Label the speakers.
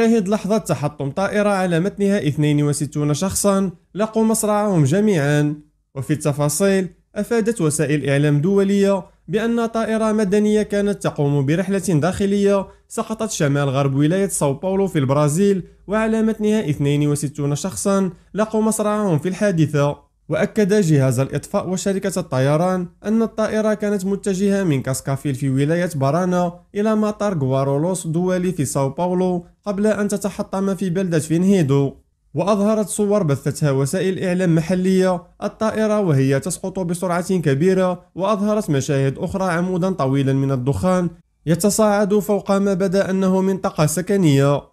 Speaker 1: شاهد لحظة تحطم طائرة على متنها 62 شخصا لقوا مصرعهم جميعا وفي التفاصيل أفادت وسائل إعلام دولية بأن طائرة مدنية كانت تقوم برحلة داخلية سقطت شمال غرب ولاية ساو باولو في البرازيل وعلى متنها 62 شخصا لقوا مصرعهم في الحادثة وأكد جهاز الإطفاء وشركة الطيران أن الطائرة كانت متجهة من كاسكافيل في ولاية بارانا إلى مطار غوارولوس دولي في ساو باولو قبل أن تتحطم في بلدة فينهيدو وأظهرت صور بثتها وسائل إعلام محلية الطائرة وهي تسقط بسرعة كبيرة وأظهرت مشاهد أخرى عمودا طويلا من الدخان يتصاعد فوق ما بدا أنه منطقة سكنية